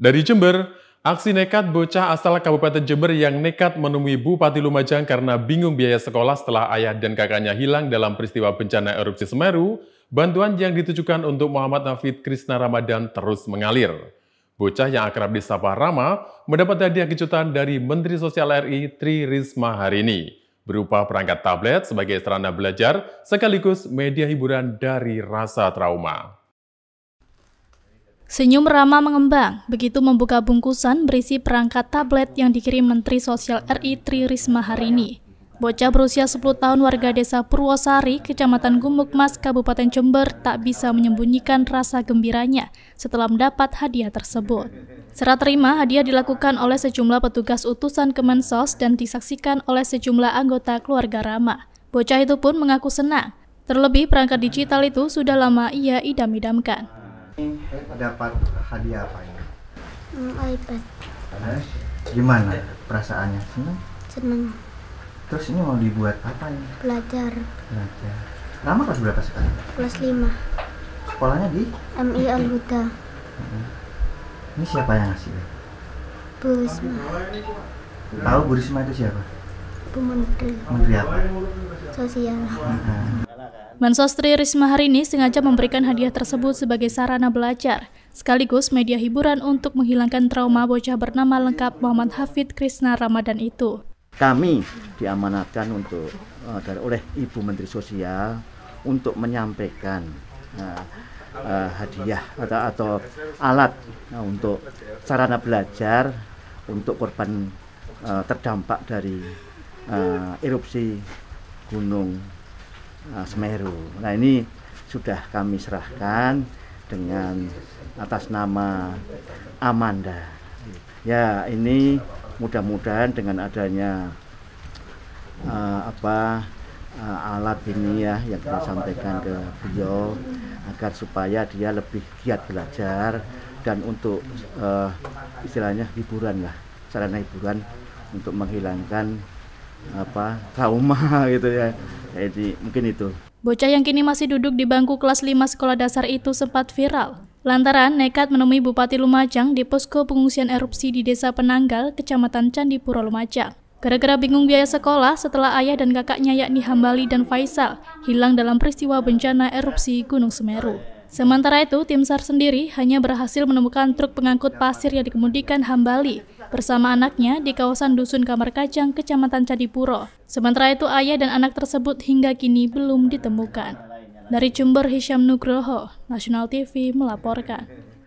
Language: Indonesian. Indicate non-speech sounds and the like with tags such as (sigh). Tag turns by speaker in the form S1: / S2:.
S1: Dari Jember, aksi nekat bocah asal Kabupaten Jember yang nekat menemui Bupati Lumajang karena bingung biaya sekolah setelah ayah dan kakaknya hilang dalam peristiwa bencana erupsi Semeru, bantuan yang ditujukan untuk Muhammad Nafid Krisna Ramadan terus mengalir. Bocah yang akrab disapa Rama mendapat hadiah kejutan dari Menteri Sosial RI Tri Risma hari ini berupa perangkat tablet sebagai sarana belajar sekaligus media hiburan dari rasa trauma.
S2: Senyum ramah mengembang, begitu membuka bungkusan berisi perangkat tablet yang dikirim Menteri Sosial RI Tri Risma hari ini. Bocah berusia 10 tahun warga desa Purwosari, Kecamatan Gumukmas, Kabupaten Jember tak bisa menyembunyikan rasa gembiranya setelah mendapat hadiah tersebut. Serah terima hadiah dilakukan oleh sejumlah petugas utusan Kemensos dan disaksikan oleh sejumlah anggota keluarga Rama. Bocah itu pun mengaku senang. Terlebih perangkat digital itu sudah lama ia idam-idamkan
S3: dapat hadiah apa ini?
S2: Hmm, iPad.
S3: gimana perasaannya? Senang? Senang. Terus ini mau dibuat apa ini? Belajar. Belajar. Lama kelas berapa sekarang? Kelas 5. Sekolahnya di? MI Al Huda. Hmm. Ini siapa yang ngasih? Bu Risma. Tahu Bu Risma itu siapa? Bu Menteri. Menteri apa? Sosial. Hmm.
S2: Kan? Mensos Tri Risma hari ini sengaja memberikan hadiah tersebut sebagai sarana belajar, sekaligus media hiburan untuk menghilangkan trauma bocah bernama lengkap Muhammad Hafid Krisna Ramadan itu.
S3: Kami diamanatkan untuk uh, oleh Ibu Menteri Sosial untuk menyampaikan uh, uh, hadiah atau, atau alat uh, untuk sarana belajar untuk korban uh, terdampak dari uh, erupsi gunung Nah, Semeru. Nah ini sudah kami serahkan dengan atas nama Amanda. Ya ini mudah-mudahan dengan adanya uh, apa uh, alat ini ya yang kita sampaikan ke beliau agar supaya dia lebih giat belajar dan untuk uh, istilahnya hiburan lah sarana hiburan untuk menghilangkan apa trauma (laughs) gitu ya jadi mungkin itu.
S2: Bocah yang kini masih duduk di bangku kelas 5 sekolah dasar itu sempat viral. Lantaran nekat menemui Bupati Lumajang di posko pengungsian erupsi di Desa Penanggal, Kecamatan Candipuro Lumajang. Gara-gara bingung biaya sekolah setelah ayah dan kakaknya yakni Hambali dan Faisal hilang dalam peristiwa bencana erupsi Gunung Semeru. Sementara itu, tim SAR sendiri hanya berhasil menemukan truk pengangkut pasir yang dikemudikan Hambali bersama anaknya di kawasan Dusun Kamar Kacang, Kecamatan Candipuro. Sementara itu ayah dan anak tersebut hingga kini belum ditemukan. Dari Jember Hisham Nugroho, National TV melaporkan.